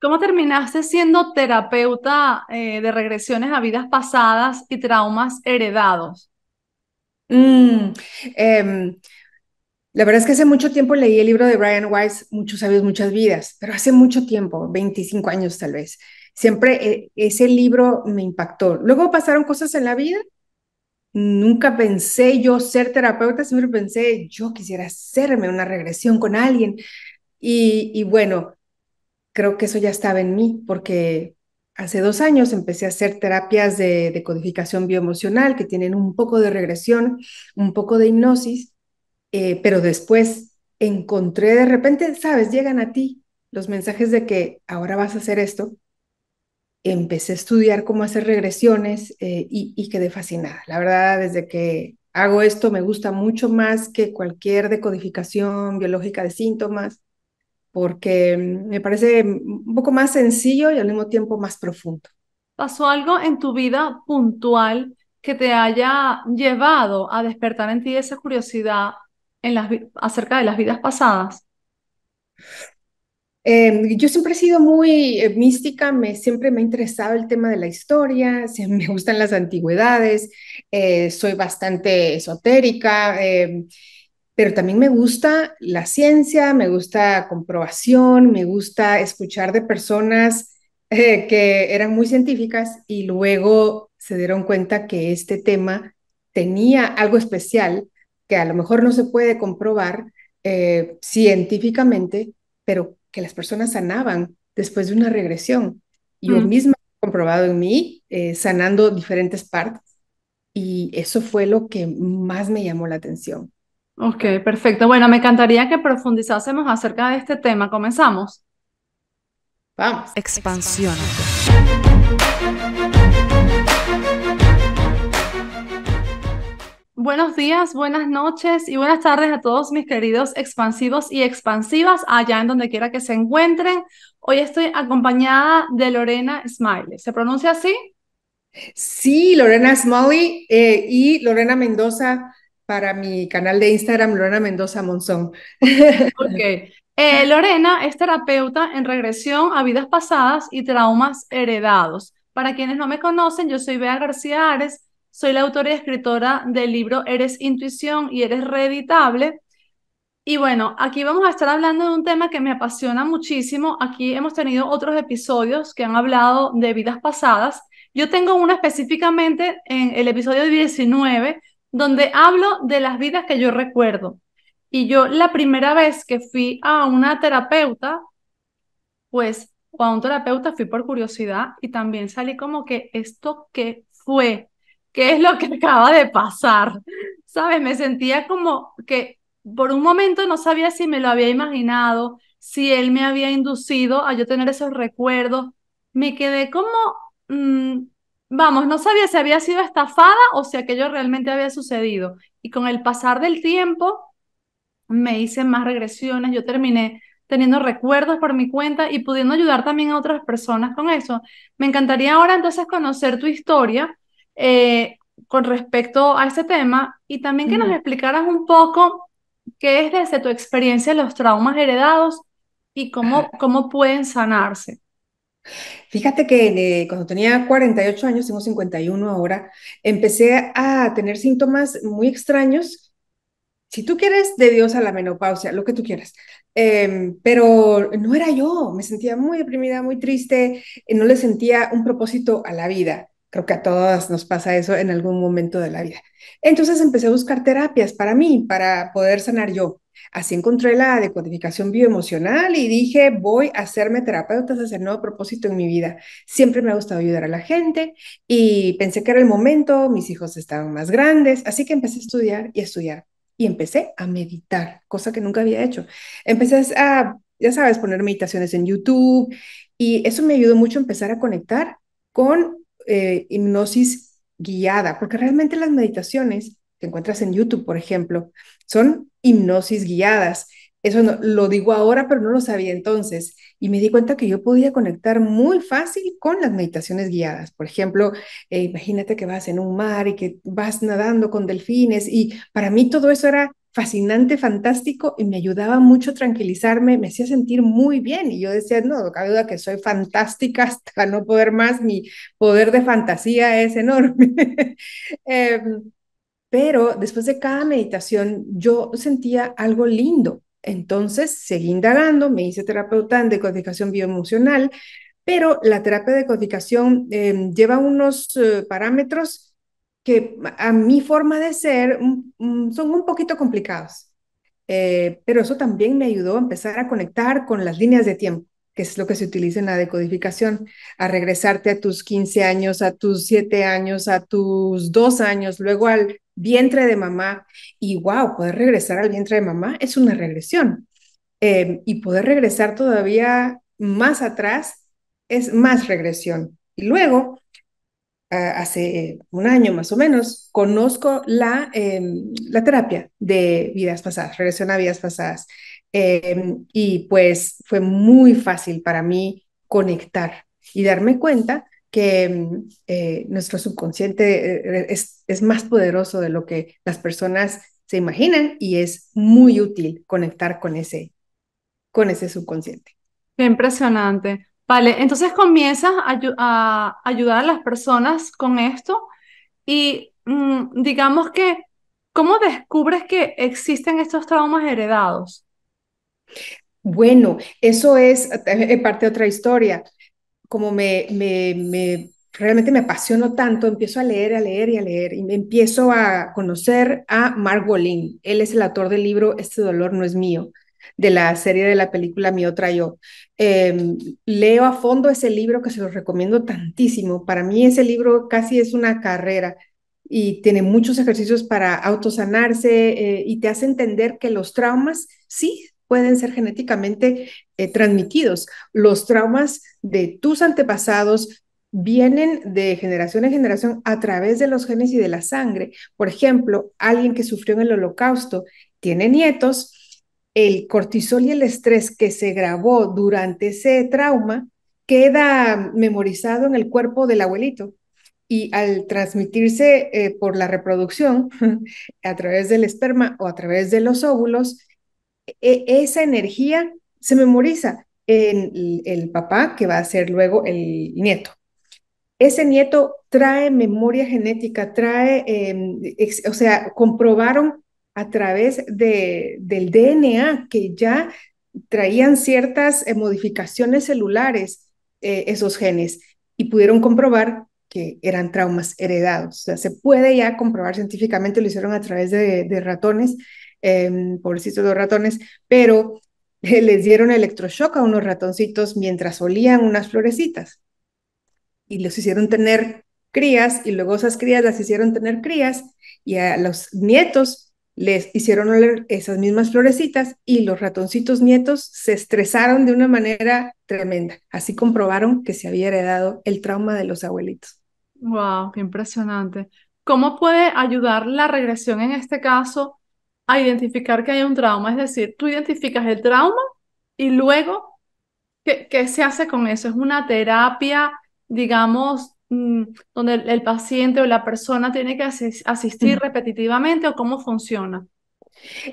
¿Cómo terminaste siendo terapeuta eh, de regresiones a vidas pasadas y traumas heredados? Mm, em, la verdad es que hace mucho tiempo leí el libro de Brian Weiss, Muchos sabios, muchas vidas, pero hace mucho tiempo, 25 años tal vez. Siempre eh, ese libro me impactó. Luego pasaron cosas en la vida. Nunca pensé yo ser terapeuta, siempre pensé yo quisiera hacerme una regresión con alguien. Y, y bueno, creo que eso ya estaba en mí, porque hace dos años empecé a hacer terapias de, de codificación bioemocional que tienen un poco de regresión, un poco de hipnosis, eh, pero después encontré de repente, sabes, llegan a ti los mensajes de que ahora vas a hacer esto. Empecé a estudiar cómo hacer regresiones eh, y, y quedé fascinada. La verdad, desde que hago esto me gusta mucho más que cualquier decodificación biológica de síntomas porque mm, me parece un poco más sencillo y al mismo tiempo más profundo. ¿Pasó algo en tu vida puntual que te haya llevado a despertar en ti esa curiosidad en las, acerca de las vidas pasadas? Em, yo siempre he sido muy eh, mística, me, siempre me ha interesado el tema de la historia, me gustan las antigüedades, eh, soy bastante esotérica em, pero también me gusta la ciencia, me gusta comprobación, me gusta escuchar de personas eh, que eran muy científicas y luego se dieron cuenta que este tema tenía algo especial que a lo mejor no se puede comprobar eh, científicamente, pero que las personas sanaban después de una regresión. Yo mm. misma he comprobado en mí, eh, sanando diferentes partes, y eso fue lo que más me llamó la atención. Ok, perfecto. Bueno, me encantaría que profundizásemos acerca de este tema. Comenzamos. Vamos. Expansión. Buenos días, buenas noches y buenas tardes a todos mis queridos expansivos y expansivas allá en donde quiera que se encuentren. Hoy estoy acompañada de Lorena Smiley. ¿Se pronuncia así? Sí, Lorena Smiley eh, y Lorena Mendoza para mi canal de Instagram, Lorena Mendoza Monzón. Ok. Eh, Lorena es terapeuta en regresión a vidas pasadas y traumas heredados. Para quienes no me conocen, yo soy Bea García Ares, soy la autora y escritora del libro Eres Intuición y Eres Reeditable. Y bueno, aquí vamos a estar hablando de un tema que me apasiona muchísimo. Aquí hemos tenido otros episodios que han hablado de vidas pasadas. Yo tengo una específicamente en el episodio 19 donde hablo de las vidas que yo recuerdo. Y yo la primera vez que fui a una terapeuta, pues, o a un terapeuta fui por curiosidad y también salí como que esto qué fue, qué es lo que acaba de pasar, ¿sabes? Me sentía como que por un momento no sabía si me lo había imaginado, si él me había inducido a yo tener esos recuerdos. Me quedé como mm, Vamos, no sabía si había sido estafada o si aquello realmente había sucedido. Y con el pasar del tiempo me hice más regresiones, yo terminé teniendo recuerdos por mi cuenta y pudiendo ayudar también a otras personas con eso. Me encantaría ahora entonces conocer tu historia eh, con respecto a ese tema y también que nos explicaras un poco qué es desde tu experiencia los traumas heredados y cómo, cómo pueden sanarse. Fíjate que eh, cuando tenía 48 años, tengo 51 ahora, empecé a tener síntomas muy extraños. Si tú quieres, de Dios a la menopausia, lo que tú quieras. Em, pero no era yo, me sentía muy deprimida, muy triste, eh, no le sentía un propósito a la vida. Creo que a todas nos pasa eso en algún momento de la vida. Entonces empecé a buscar terapias para mí, para poder sanar yo. Así encontré la decodificación bioemocional y dije, voy a hacerme terapeuta, hacer es el nuevo propósito en mi vida. Siempre me ha gustado ayudar a la gente y pensé que era el momento, mis hijos estaban más grandes, así que empecé a estudiar y a estudiar. Y empecé a meditar, cosa que nunca había hecho. Empecé a, ya sabes, poner meditaciones en YouTube y eso me ayudó mucho a empezar a conectar con eh, hipnosis guiada, porque realmente las meditaciones que encuentras en YouTube, por ejemplo, son hipnosis guiadas. Eso lo digo ahora, pero no lo sabía entonces. Y me di cuenta que yo podía conectar muy fácil con las meditaciones guiadas. Por ejemplo, eh, imagínate que vas en un mar y que vas nadando con delfines. Y para mí todo eso era fascinante, fantástico y me ayudaba mucho a tranquilizarme, me hacía sentir muy bien y yo decía, no, no cabe duda que soy fantástica hasta no poder más, mi poder de fantasía es enorme. Em, pero después de cada meditación yo sentía algo lindo. Entonces seguí indagando, me hice terapeuta en decodificación bioemocional, pero la terapia de codificación em, lleva unos eh, parámetros que a mi forma de ser son un poquito complicados. Eh, pero eso también me ayudó a empezar a conectar con las líneas de tiempo que es lo que se utiliza en la decodificación, a regresarte a tus 15 años, a tus 7 años, a tus 2 años, luego al vientre de mamá y wow, poder regresar al vientre de mamá es una regresión. Em, y poder regresar todavía más atrás es más regresión. Y luego, hace un año más o menos, conozco la, em, la terapia de vidas pasadas, regresión a vidas pasadas. Em, y pues fue muy fácil para mí conectar y darme cuenta que mm, eh, nuestro subconsciente eh, eh, es, más poderoso de lo que las personas se imaginan y es muy útil conectar con ese, con ese subconsciente. Qué impresionante. Vale, entonces comienzas a, ayudar a las personas con esto y mm, digamos que, ¿cómo descubres que existen estos traumas heredados? Bueno, eso es parte de otra historia como me, me, realmente me apasionó tanto, empiezo a leer, a leer y a leer, y me empiezo a conocer a Mark Wolin. Él es el autor del libro Este dolor no es mío, de la serie de la película Mi otra yo. Em, leo a fondo ese libro que se los recomiendo tantísimo. Para mí ese libro casi es una carrera y tiene muchos ejercicios para autosanarse eh, y te hace entender que los traumas sí pueden ser genéticamente eh, transmitidos. Los traumas de tus antepasados vienen de generación en generación a través de los genes y de la sangre. Por ejemplo, alguien que sufrió en el holocausto tiene nietos, el cortisol y el estrés que se grabó durante ese trauma queda memorizado en el cuerpo del abuelito y al transmitirse eh, por la reproducción a través del esperma o a través de los óvulos, e, esa energía se memoriza en el, papá que va a ser luego el nieto. Ese nieto trae memoria genética, trae, em, o sea, comprobaron a través de, del DNA que ya traían ciertas eh, modificaciones celulares eh, esos genes y pudieron comprobar que eran traumas heredados. O sea, se puede ya comprobar científicamente, lo hicieron a través de, ratones, eh, pobrecitos de ratones, em, pero les dieron electroshock a unos ratoncitos mientras olían unas florecitas y los hicieron tener crías y luego esas crías las hicieron tener crías y a los nietos les hicieron oler esas mismas florecitas y los ratoncitos nietos se estresaron de una manera tremenda. Así comprobaron que se había heredado el trauma de los abuelitos. ¡Wow! ¡Qué impresionante! ¿Cómo puede ayudar la regresión en este caso a identificar que hay un trauma. Es decir, tú identificas el trauma y luego, ¿qué, se hace con eso? Es una terapia, digamos, mm, donde el, paciente o la persona tiene que asistir repetitivamente o cómo funciona.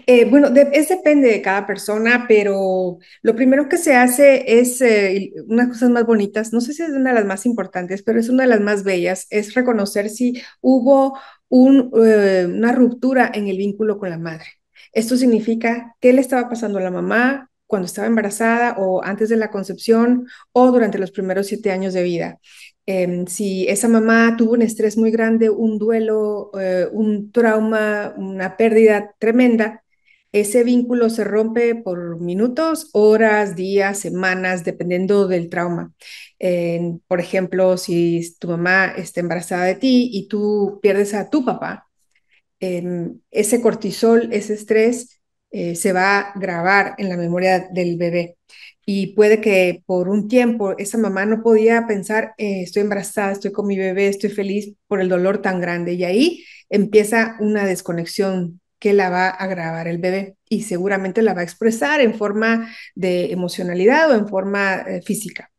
Eh, bueno, depende de cada persona, pero lo primero que se hace es eh, unas cosas más bonitas, no sé si es una de las más importantes, pero es una de las más bellas, es reconocer si hubo eh, una ruptura en el vínculo con la madre. Esto significa qué le estaba pasando a la mamá cuando estaba embarazada o antes de la concepción o durante los primeros siete años de vida. Em, si esa mamá tuvo un estrés muy grande, un duelo, eh, un trauma, una pérdida tremenda, ese vínculo se rompe por minutos, horas, días, semanas, dependiendo del trauma. por ejemplo, si tu mamá está embarazada de ti y tú pierdes a tu papá, em, ese cortisol, ese estrés eh, se va a grabar en la memoria del bebé y puede que por un tiempo esa mamá no podía pensar, eh, estoy embarazada, estoy con mi bebé, estoy feliz por el dolor tan grande. Y ahí empieza una desconexión que la va a agravar el bebé y seguramente la va a expresar en forma de emocionalidad o en forma eh, física.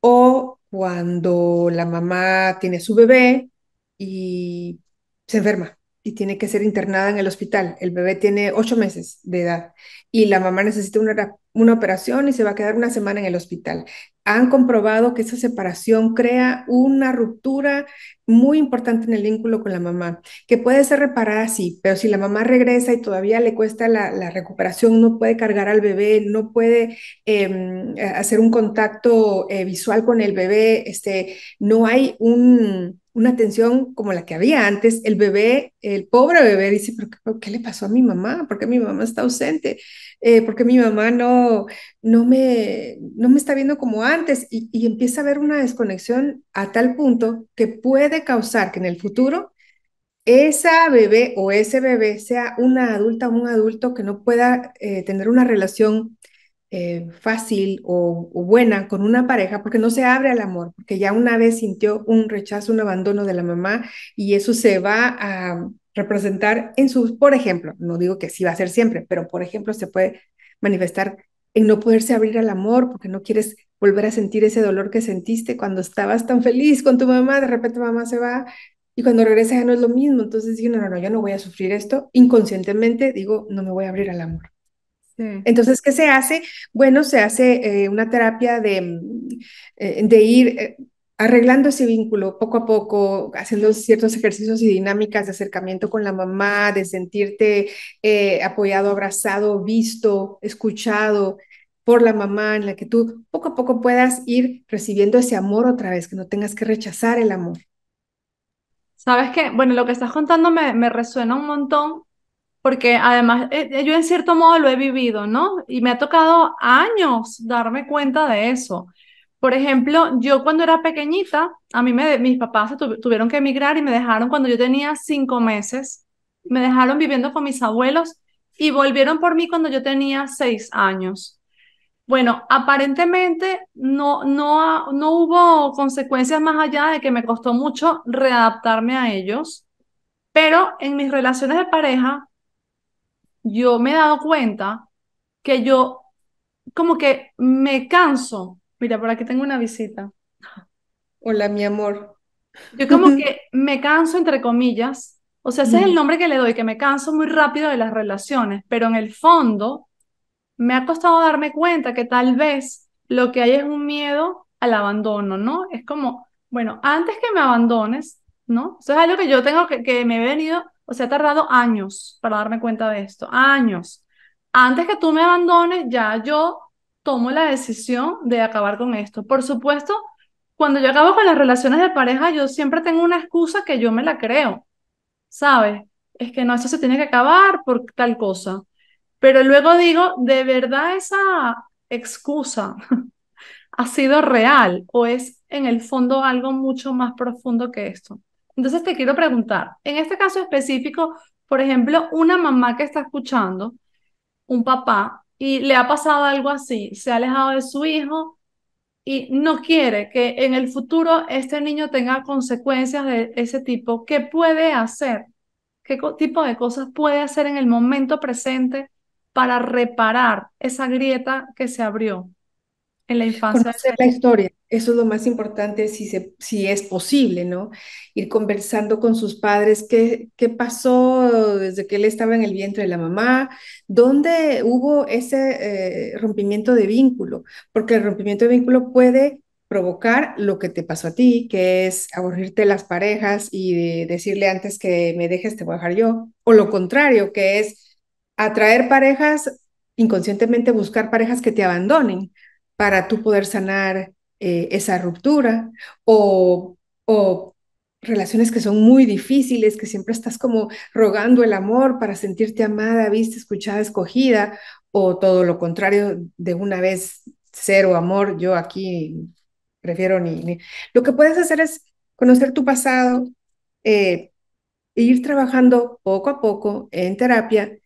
O cuando la mamá tiene su bebé y se enferma tiene que ser internada en el hospital. El bebé tiene ocho meses de edad y la mamá necesita una, una operación y se va a quedar una semana en el hospital. Han comprobado que esa separación crea una ruptura muy importante en el vínculo con la mamá, que puede ser reparada, sí, pero si la mamá regresa y todavía le cuesta la, recuperación, no puede cargar al bebé, no puede em, hacer un contacto eh, visual con el bebé, este, no hay un una atención como la que había antes, el bebé, el pobre bebé dice, ¿pero qué, le pasó a mi mamá? ¿Por qué mi mamá está ausente? Eh, ¿Por qué mi mamá no, no, me, no me está viendo como antes? Y, empieza a haber una desconexión a tal punto que puede causar que en el futuro esa bebé o ese bebé sea una adulta o un adulto que no pueda eh, tener una relación eh, fácil o, buena con una pareja porque no se abre al amor, porque ya una vez sintió un rechazo, un abandono de la mamá y eso se va a representar en su por ejemplo, no digo que sí va a ser siempre, pero por ejemplo se puede manifestar en no poderse abrir al amor porque no quieres volver a sentir ese dolor que sentiste cuando estabas tan feliz con tu mamá, de repente mamá se va y cuando regresa ya no es lo mismo, entonces digo, no, no, no, yo no voy a sufrir esto, inconscientemente digo, no me voy a abrir al amor. Entonces, ¿qué se hace? Bueno, se hace eh, una terapia de, mm, eh, ir eh, arreglando ese vínculo poco a poco, haciendo ciertos ejercicios y dinámicas de acercamiento con la mamá, de sentirte apoyado, abrazado, visto, escuchado por la mamá, en la que tú poco a poco puedas ir recibiendo ese amor otra vez, que no tengas que rechazar el amor. Sabes que, bueno, lo que estás contando me resuena un montón porque además eh, eh, yo en cierto modo lo he vivido, ¿no? Y me ha tocado años darme cuenta de eso. Por ejemplo, yo cuando era pequeñita, a mí mis papás tuvieron que emigrar y me dejaron cuando yo tenía cinco meses, me dejaron viviendo con mis abuelos y volvieron por mí cuando yo tenía seis años. Bueno, aparentemente no, no, no hubo consecuencias más allá de que me costó mucho readaptarme a ellos, pero en mis relaciones de pareja yo me he dado cuenta que yo como que me canso. Mira, por aquí tengo una visita. Hola, mi amor. Yo como que me canso, entre comillas. O sea, ese es el nombre que le doy, que me canso muy rápido de las relaciones, pero en el fondo me ha costado darme cuenta que tal vez lo que hay es un miedo al abandono, ¿no? Es como, bueno, antes que me abandones, ¿no? Eso es algo que yo tengo que, me he venido o sea, ha tardado años para darme cuenta de esto, años. Antes que tú me abandones, ya yo tomo la decisión de acabar con esto. Por supuesto, cuando yo acabo con las relaciones de pareja, yo siempre tengo una excusa que yo me la creo, ¿sabes? Es que no, eso se tiene que acabar por tal cosa. Pero luego digo, ¿de verdad esa excusa ha sido real o es en el fondo algo mucho más profundo que esto? Entonces te quiero preguntar, en este caso específico, por ejemplo, una mamá que está escuchando, un papá, y le ha pasado algo así, se ha alejado de su hijo y no quiere que en el futuro este niño tenga consecuencias de ese tipo, ¿qué puede hacer? ¿Qué tipo de cosas puede hacer en el momento presente para reparar esa grieta que se abrió? la infancia. Conocer la historia, eso es lo más importante si, se, si es posible, ¿no? Ir conversando con sus padres, qué, qué pasó desde que él estaba en el vientre de la mamá, dónde hubo ese eh, rompimiento de vínculo, porque el rompimiento de vínculo puede provocar lo que te pasó a ti, que es aburrirte las parejas y decirle antes que me dejes te voy a dejar yo, o lo contrario, que es atraer parejas inconscientemente buscar parejas que te abandonen, para tú poder sanar eh, esa ruptura o, relaciones que son muy difíciles, que siempre estás como rogando el amor para sentirte amada, vista, escuchada, escogida, o todo lo contrario, de una vez cero amor, yo aquí prefiero ni... Lo que puedes hacer es conocer tu pasado eh, e ir trabajando poco a poco en terapia,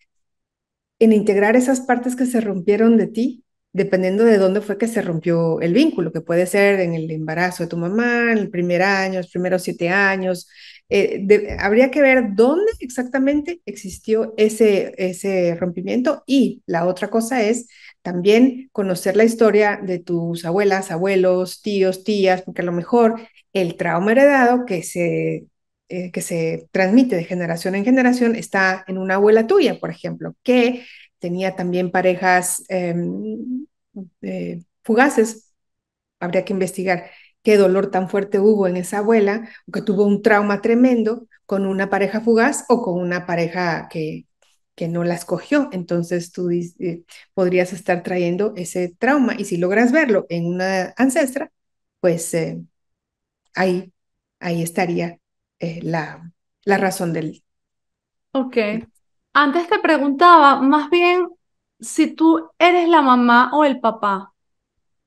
en integrar esas partes que se rompieron de ti dependiendo de dónde fue que se rompió el vínculo, que puede ser en el embarazo de tu mamá, en el primer año, los primeros siete años. Eh, habría que ver dónde exactamente existió ese, ese rompimiento y la otra cosa es también conocer la historia de tus abuelas, abuelos, tíos, tías, porque a lo mejor el trauma heredado que se eh, que se transmite de generación en generación está en una abuela tuya, por ejemplo, que tenía también parejas em, eh, fugaces. Habría que investigar qué dolor tan fuerte hubo en esa abuela, que tuvo un trauma tremendo con una pareja fugaz o con una pareja que, que no la escogió. Entonces tú eh, podrías estar trayendo ese trauma y si logras verlo en una ancestra, pues eh, ahí, ahí estaría la, la razón del... Ok. Antes te preguntaba más bien si tú eres la mamá o el papá.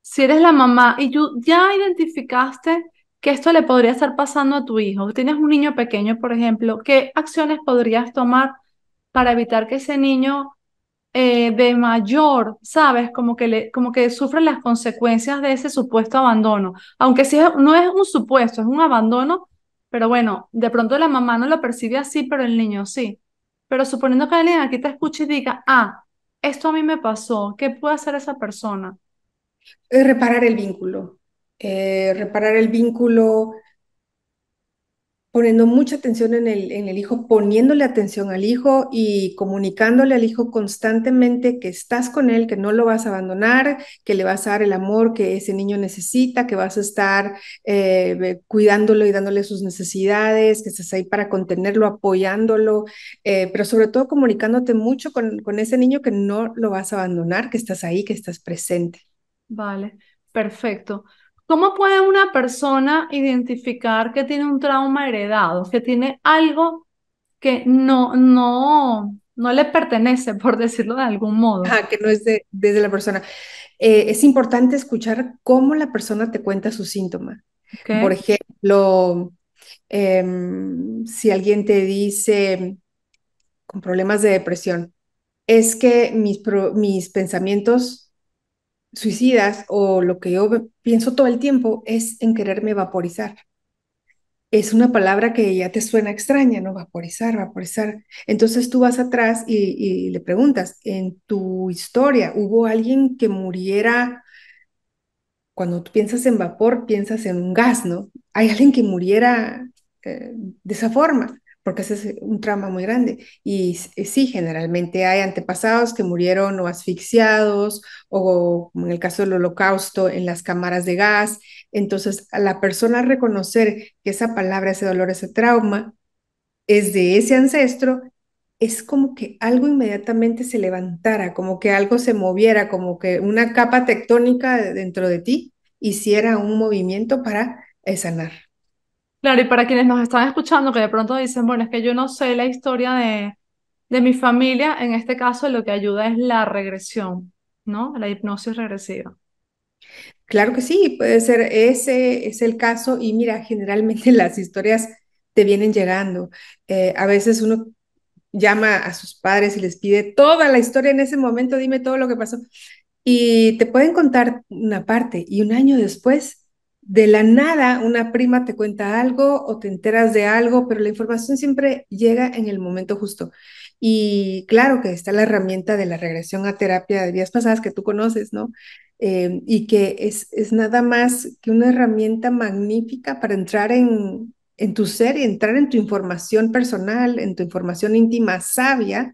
Si eres la mamá y tú ya identificaste que esto le podría estar pasando a tu hijo, tienes un niño pequeño, por ejemplo, ¿qué acciones podrías tomar para evitar que ese niño eh, de mayor, ¿sabes? Como que, le, como que sufre las consecuencias de ese supuesto abandono. Aunque si no es un supuesto, es un abandono, pero bueno, de pronto la mamá no lo percibe así, pero el niño sí. Pero suponiendo que alguien aquí te escuche y diga, ah, esto a mí me pasó, ¿qué puede hacer esa persona? Eh, reparar el vínculo. Eh, reparar el vínculo poniendo mucha atención en el, en el hijo, poniéndole atención al hijo y comunicándole al hijo constantemente que estás con él, que no lo vas a abandonar, que le vas a dar el amor que ese niño necesita, que vas a estar eh, cuidándolo y dándole sus necesidades, que estás ahí para contenerlo, apoyándolo, eh, pero sobre todo comunicándote mucho con, con ese niño que no lo vas a abandonar, que estás ahí, que estás presente. Vale, perfecto. ¿Cómo puede una persona identificar que tiene un trauma heredado, que tiene algo que no, no, no le pertenece, por decirlo de algún modo? que no es de, desde la persona. Eh, es importante escuchar cómo la persona te cuenta su síntoma. Por ejemplo, em, si alguien te dice con problemas de depresión, es que mis, mis pensamientos suicidas o lo que yo pienso todo el tiempo es en quererme vaporizar. Es una palabra que ya te suena extraña, ¿no? Vaporizar, vaporizar. Entonces tú vas atrás y, le preguntas, en tu historia, ¿hubo alguien que muriera? Cuando tú piensas en vapor, piensas en un gas, ¿no? ¿Hay alguien que muriera eh, de esa forma? porque ese es un trauma muy grande. Y, eh, sí, generalmente hay antepasados que murieron o asfixiados o, en el caso del holocausto, en las cámaras de gas. Entonces, a la persona reconocer que esa palabra, ese dolor, ese trauma es de ese ancestro, es como que algo inmediatamente se levantara, como que algo se moviera, como que una capa tectónica dentro de ti hiciera un movimiento para eh, sanar. Claro, y para quienes nos están escuchando, que de pronto dicen, bueno, es que yo no sé la historia de, de mi familia, en este caso lo que ayuda es la regresión, ¿no? La hipnosis regresiva. Claro que sí, puede ser, ese es el caso y mira, generalmente las historias te vienen llegando. Eh, a veces uno llama a sus padres y les pide toda la historia en ese momento, dime todo lo que pasó. Y te pueden contar una parte y un año después de la nada una prima te cuenta algo o te enteras de algo, pero la información siempre llega en el momento justo. Y claro que está la herramienta de la regresión a terapia de días pasadas que tú conoces, ¿no? Eh, y que es, nada más que una herramienta magnífica para entrar en, en tu ser y entrar en tu información personal, en tu información íntima sabia,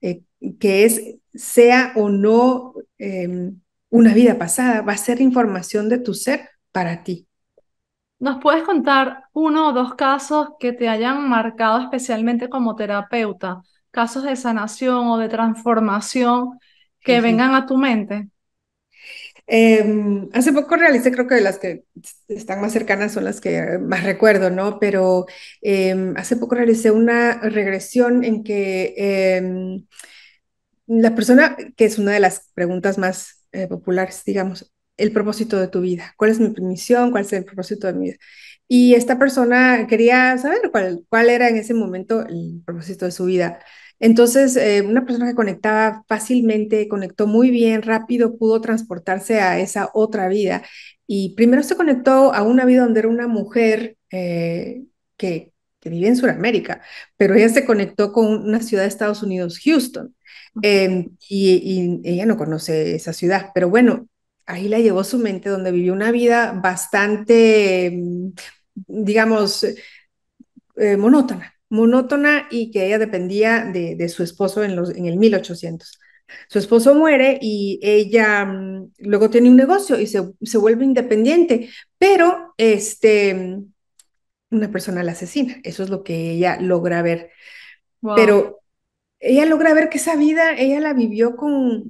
eh, que es, sea o no em, una vida pasada, va a ser información de tu ser para ti? ¿Nos puedes contar uno o dos casos que te hayan marcado especialmente como terapeuta? Casos de sanación o de transformación que vengan a tu mente. Em, hace poco realicé, creo que las que están más cercanas son las que más recuerdo, ¿no? Pero em, hace poco realicé una regresión en que em, la persona, que es una de las preguntas más eh, populares, digamos, el propósito de tu vida, cuál es mi misión, cuál es el propósito de mi vida. Y esta persona quería saber cuál, era en ese momento el propósito de su vida. Entonces, eh, una persona que conectaba fácilmente, conectó muy bien, rápido, pudo transportarse a esa otra vida. Y primero se conectó a una vida donde era una mujer eh, que, que vive en Sudamérica, pero ella se conectó con una ciudad de Estados Unidos, Houston. Em, y, ella no conoce esa ciudad, pero bueno, ahí la llevó su mente, donde vivió una vida bastante, mm, digamos, eh, eh, monótona, monótona y que ella dependía de, su esposo en, los, en el 1800. Su esposo muere y ella mm, luego tiene un negocio y se, vuelve independiente, pero este, mm, una persona la asesina. Eso es lo que ella logra ver. Wow. Pero ella logra ver que esa vida ella la vivió con,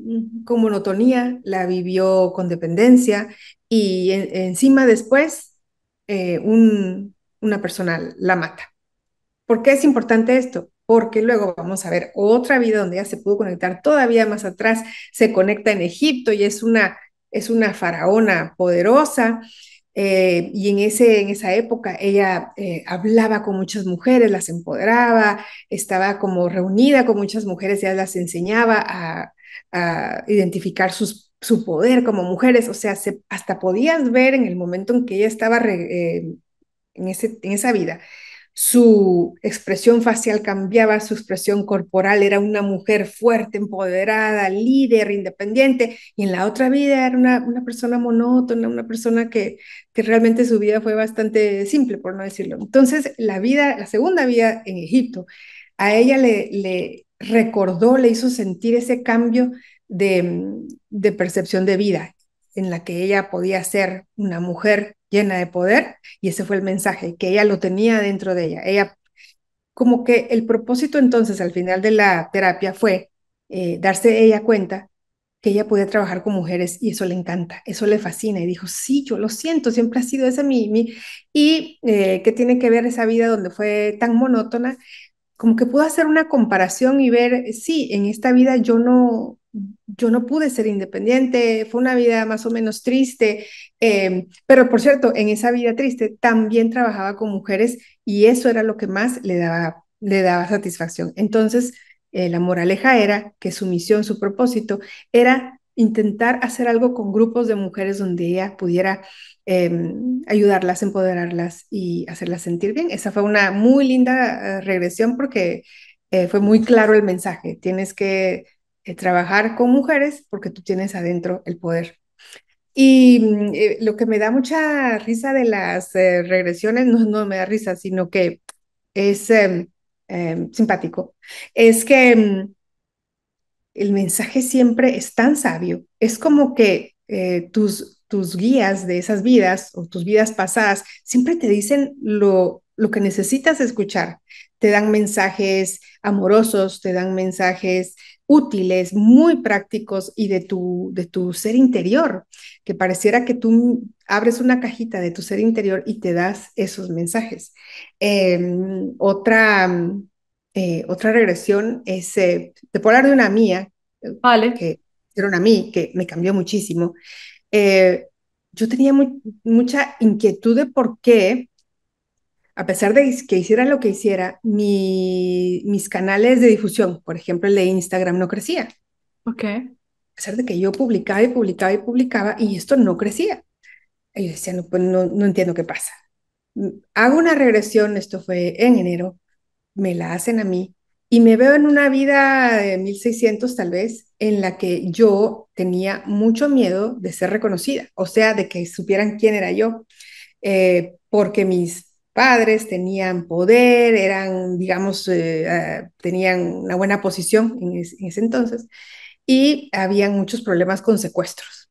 monotonía, la vivió con dependencia y encima después eh, una persona la mata. ¿Por qué es importante esto? Porque luego vamos a ver otra vida donde ella se pudo conectar todavía más atrás, se conecta en Egipto y es una, es una faraona poderosa eh, y en, esa época ella eh, hablaba con muchas mujeres, las empoderaba, estaba como reunida con muchas mujeres, ya las enseñaba a, identificar su poder como mujeres, o sea, hasta podías ver en el momento en que ella estaba eh, en esa vida su expresión facial cambiaba, su expresión corporal era una mujer fuerte, empoderada, líder, independiente, y en la otra vida era una, persona monótona, una persona que, que, realmente su vida fue bastante simple, por no decirlo. Entonces, la vida, la segunda vida en Egipto, a ella le, le recordó, le hizo sentir ese cambio de, de percepción de vida en la que ella podía ser una mujer llena de poder y ese fue el mensaje que ella lo tenía dentro de ella. Ella como que el propósito entonces al final de la terapia fue eh, darse ella cuenta que ella podía trabajar con mujeres y eso le encanta, eso le fascina y dijo, sí, yo lo siento, siempre ha sido esa mi... mi... Y eh, que tiene que ver esa vida donde fue tan monótona, como que pudo hacer una comparación y ver, sí, en esta vida yo no, yo no pude ser independiente, fue una vida más o menos triste, em, pero por cierto, en esa vida triste también trabajaba con mujeres y eso era lo que más le daba, le daba satisfacción. Entonces, eh, la moraleja era que su misión, su propósito era intentar hacer algo con grupos de mujeres donde ella pudiera em, ayudarlas, empoderarlas y hacerlas sentir bien. Esa fue una muy linda eh, regresión porque eh, fue muy claro el mensaje. Tienes que eh, trabajar con mujeres porque tú tienes adentro el poder. Y mm, eh, lo que me da mucha risa de las eh, regresiones, no, me da risa, sino que es em, em, simpático, es que mm, el mensaje siempre es tan sabio. Es como que tus, tus guías de esas vidas o tus vidas pasadas siempre te dicen lo, lo que necesitas escuchar te dan mensajes amorosos, te dan mensajes útiles, muy prácticos y de tu, de tu ser interior, que pareciera que tú abres una cajita de tu ser interior y te das esos mensajes. Em, otra, eh, otra regresión es, eh, te puedo hablar de una mía, eh, que era una mí, que me cambió muchísimo. yo tenía mucha inquietud de por qué a pesar de que hiciera lo que hiciera, mi, mis canales de difusión, por ejemplo, el de Instagram, no crecía. Ok. A pesar de que yo publicaba y publicaba y publicaba y esto no crecía. Y yo decía, no, pues no, no entiendo qué pasa. Hago una regresión, esto fue en enero, me la hacen a mí y me veo en una vida de 1600 tal vez, en la que yo tenía mucho miedo de ser reconocida, o sea, de que supieran quién era yo, eh, porque mis padres, tenían poder, eran, digamos, eh, ah, tenían una buena posición en, ese entonces y habían muchos problemas con secuestros.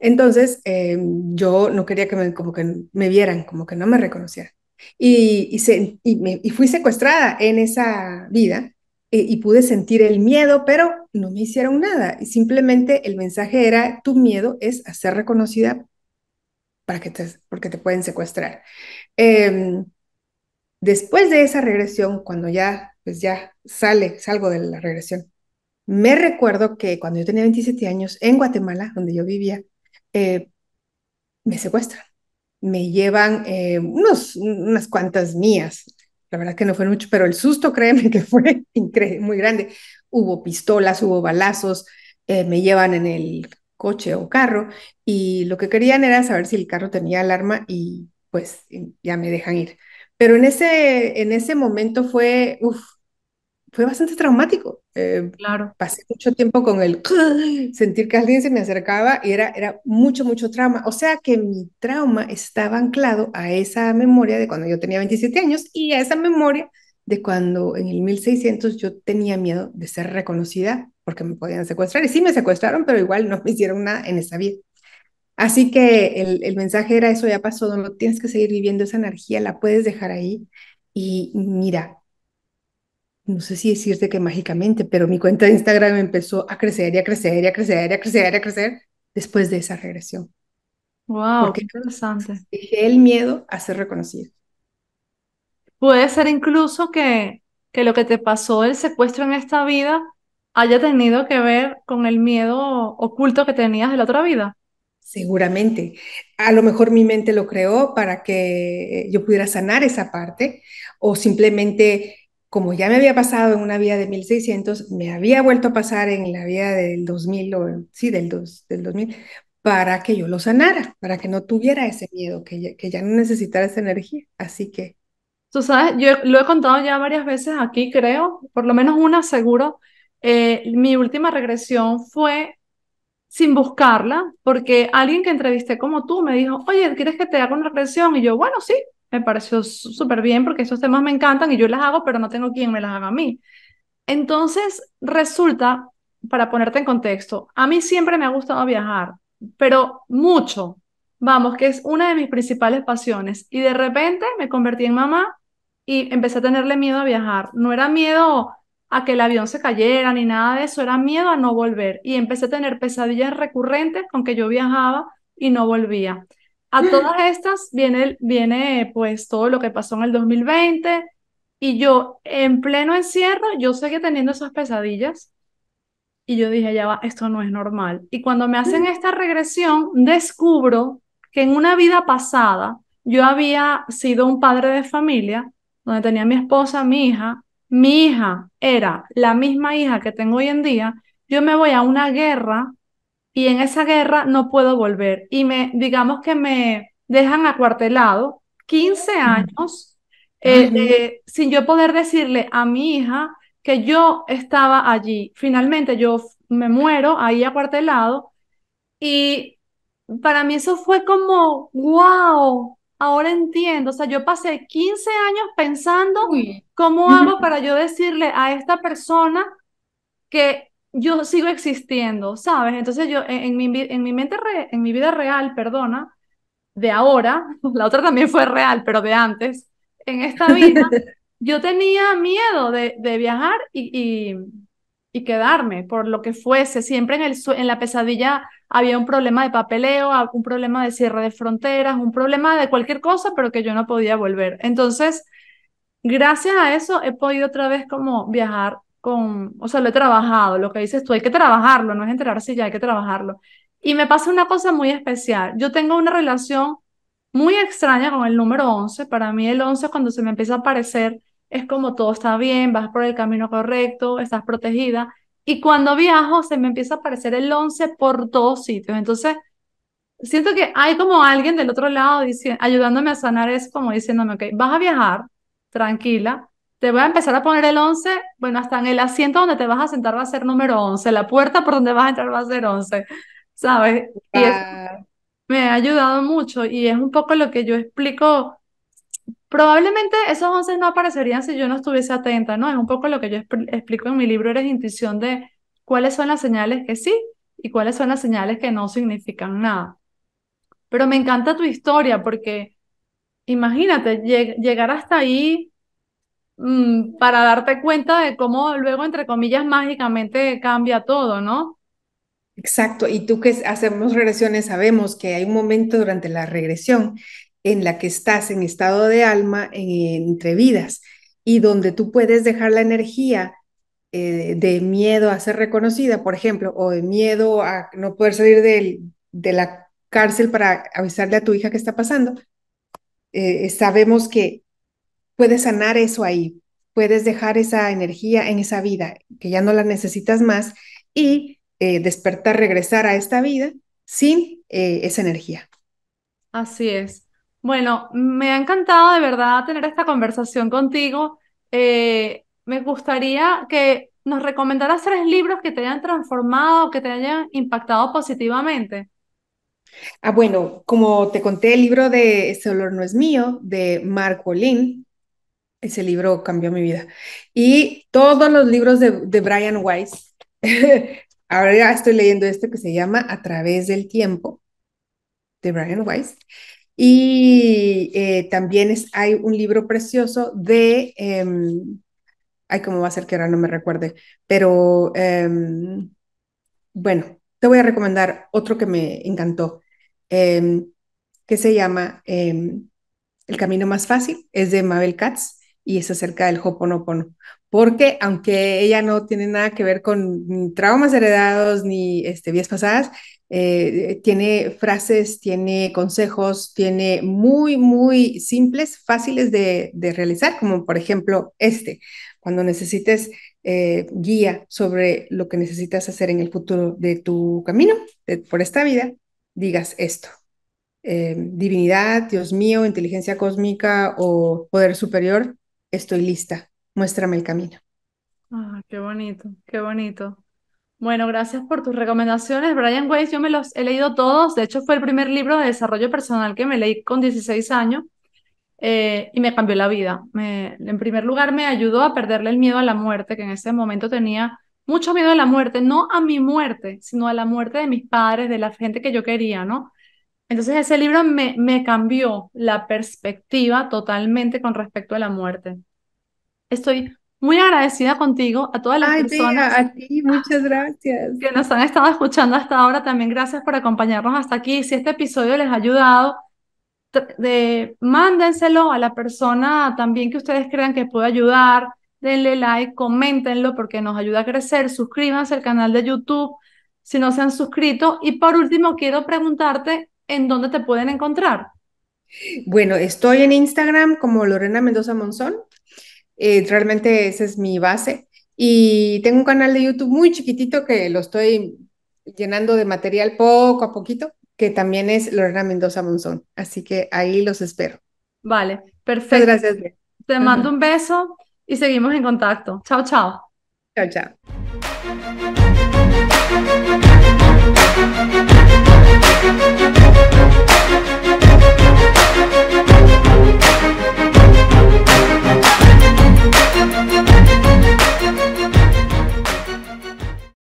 Entonces, em, yo no quería que me, como que me vieran, como que no me reconocieran. Y, y, se, y, me, y fui secuestrada en esa vida eh, y pude sentir el miedo, pero no me hicieron nada. Y simplemente el mensaje era, tu miedo es hacer ser reconocida para que te, porque te pueden secuestrar. Em, después de esa regresión, cuando ya, pues ya sale, salgo de la regresión, me recuerdo que cuando yo tenía 27 años en Guatemala, donde yo vivía, eh, me secuestran, me llevan eh, unos, unas cuantas mías. La verdad que no fue mucho, pero el susto, créeme que fue muy grande. Hubo pistolas, hubo balazos, eh, me llevan en el coche o carro y lo que querían era saber si el carro tenía alarma y pues ya me dejan ir. Pero en ese, en ese momento fue, fue bastante traumático. Eh, claro. Pasé mucho tiempo con el sentir que alguien se me acercaba y era, era mucho, mucho trauma. O sea que mi trauma estaba anclado a esa memoria de cuando yo tenía 27 años y a esa memoria de cuando en el 1600 yo tenía miedo de ser reconocida porque me podían secuestrar. Y sí me secuestraron, pero igual no me hicieron nada en esa vida. Así que el, el mensaje era eso ya pasó, no tienes que seguir viviendo esa energía, la puedes dejar ahí. Y mira, no sé si decirte que mágicamente, pero mi cuenta de Instagram empezó a crecer y a crecer y a crecer y a crecer y a crecer después de esa regresión. Wow, qué interesante. Dejé el miedo a ser reconocido. Puede ser incluso que, que lo que te pasó, el secuestro en esta vida, haya tenido que ver con el miedo oculto que tenías de la otra vida. Seguramente. A lo mejor mi mente lo creó para que yo pudiera sanar esa parte o simplemente como ya me había pasado en una vida de 1600, me había vuelto a pasar en la vida del 2000 o sí, del, del 2000 para que yo lo sanara, para que no tuviera ese miedo, que ya, que ya no necesitara esa energía. Así que... Tú sabes, yo lo he contado ya varias veces aquí, creo, por lo menos una seguro, eh, mi última regresión fue sin buscarla, porque alguien que entrevisté como tú me dijo, oye, ¿quieres que te haga una regresión? Y yo, bueno, sí, me pareció súper bien porque esos temas me encantan y yo las hago, pero no tengo quien me las haga a mí. Entonces, resulta, para ponerte en contexto, a mí siempre me ha gustado viajar, pero mucho, vamos, que es una de mis principales pasiones. Y de repente me convertí en mamá y empecé a tenerle miedo a viajar. No era miedo a que el avión se cayera ni nada de eso, era miedo a no volver. Y empecé a tener pesadillas recurrentes con que yo viajaba y no volvía. A mm. todas estas viene, viene pues todo lo que pasó en el 2020 y yo en pleno encierro, yo seguía teniendo esas pesadillas y yo dije, ya va, esto no es normal. Y cuando me hacen mm. esta regresión, descubro que en una vida pasada yo había sido un padre de familia donde tenía mi esposa, mi hija, mi hija era la misma hija que tengo hoy en día, yo me voy a una guerra y en esa guerra no puedo volver. Y me, digamos que me dejan acuartelado 15 años eh, sin yo poder decirle a mi hija que yo estaba allí. Finalmente yo me muero ahí acuartelado y para mí eso fue como, wow, ahora entiendo, o sea, yo pasé 15 años pensando cómo hago para yo decirle a esta persona que yo sigo existiendo, ¿sabes? Entonces yo en, mi, en mi mente, en mi vida real, perdona, de ahora, la otra también fue real, pero de antes, en esta vida, yo tenía miedo de, de viajar y y quedarme por lo que fuese. Siempre en, el, en la pesadilla había un problema de papeleo, un problema de cierre de fronteras, un problema de cualquier cosa, pero que yo no podía volver. Entonces, gracias a eso he podido otra vez como viajar con, o sea, lo he trabajado, lo que dices tú, hay que trabajarlo, no es enterarse ya, hay que trabajarlo. Y me pasa una cosa muy especial. Yo tengo una relación muy extraña con el número 11. Para mí el 11 cuando se me empieza a aparecer es como todo está bien, vas por el camino correcto, estás protegida. Y cuando viajo se me empieza a aparecer el 11 por todos sitios. Entonces, siento que hay como alguien del otro lado ayudándome a sanar es como diciéndome, ok, vas a viajar, tranquila, te voy a empezar a poner el 11, bueno, hasta en el asiento donde te vas a sentar va a ser número 11, la puerta por donde vas a entrar va a ser 11, ¿sabes? Y me ha ayudado mucho y es un poco lo que yo explico probablemente esos 11 no aparecerían si yo no estuviese atenta, ¿no? Es un poco lo que yo explico en mi libro Eres Intuición de cuáles son las señales que sí y cuáles son las señales que no significan nada. Pero me encanta tu historia porque imagínate llegar hasta ahí mm, para darte cuenta de cómo luego, entre comillas, mágicamente cambia todo, ¿no? Exacto, y tú que hacemos regresiones sabemos que hay un momento durante la regresión en la que estás en estado de alma entre vidas y donde tú puedes dejar la energía eh, de miedo a ser reconocida, por ejemplo, o de miedo a no poder salir de la cárcel para avisarle a tu hija que está pasando, eh, sabemos que puedes sanar eso ahí, puedes dejar esa energía en esa vida, que ya no la necesitas más, y eh, despertar, regresar a esta vida sin esa energía. Así es. Bueno, me ha encantado de verdad tener esta conversación contigo. Eh, me gustaría que nos recomendaras tres libros que te hayan transformado, que te hayan impactado positivamente. Ah, bueno, como te conté, el libro de Ese olor no es mío, de Mark Wallin, ese libro cambió mi vida. Y todos los libros de, Brian Weiss. Ahora ya estoy leyendo este que se llama A través del tiempo, de Brian Weiss. Y eh, también es, hay un libro precioso de, em, ay, ¿cómo va a ser que ahora no me recuerde? Pero em, bueno, te voy a recomendar otro que me encantó, em, que se llama El Camino Más Fácil, es de Mabel Katz y es acerca del Hoponopono porque aunque ella no tiene nada que ver con traumas heredados ni este, vías pasadas, eh, tiene frases, tiene consejos, tiene muy, muy simples, fáciles de, realizar, como por ejemplo este, cuando necesites eh, guía sobre lo que necesitas hacer en el futuro de tu camino, por esta vida, digas esto. Em, divinidad, Dios mío, inteligencia cósmica o poder superior, estoy lista muéstrame el camino. Ah, qué bonito, qué bonito. Bueno, gracias por tus recomendaciones. Brian Weiss, yo me los he leído todos. De hecho, fue el primer libro de desarrollo personal que me leí con 16 años eh, y me cambió la vida. en primer lugar, me ayudó a perderle el miedo a la muerte, que en ese momento tenía mucho miedo a la muerte, no a mi muerte, sino a la muerte de mis padres, de la gente que yo quería, ¿no? Entonces ese libro me cambió la perspectiva totalmente con respecto a la muerte estoy muy agradecida contigo, a todas las personas muchas gracias. que nos han estado escuchando hasta ahora. También gracias por acompañarnos hasta aquí. Si este episodio les ha ayudado, de, mándenselo a la persona también que ustedes crean que puede ayudar. Denle like, coméntenlo porque nos ayuda a crecer. Suscríbanse al canal de YouTube si no se han suscrito. Y por último, quiero preguntarte en dónde te pueden encontrar. Bueno, estoy en Instagram como Lorena Mendoza Monzón eh, realmente esa es mi base. Y tengo un canal de YouTube muy chiquitito que lo estoy llenando de material poco a poquito, que también es Lorena Mendoza Monzón. Así que ahí los espero. Vale, perfecto. Muchas gracias. Te mando un beso y seguimos en contacto. Chao, chao. Chao, chao.